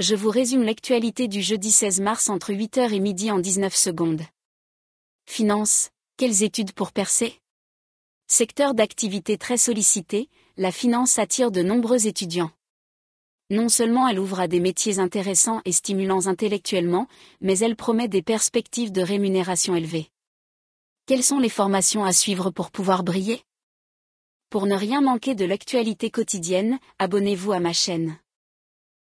je vous résume l'actualité du jeudi 16 mars entre 8h et midi en 19 secondes. Finances, quelles études pour percer Secteur d'activité très sollicité, la finance attire de nombreux étudiants. Non seulement elle ouvre à des métiers intéressants et stimulants intellectuellement, mais elle promet des perspectives de rémunération élevées. Quelles sont les formations à suivre pour pouvoir briller Pour ne rien manquer de l'actualité quotidienne, abonnez-vous à ma chaîne.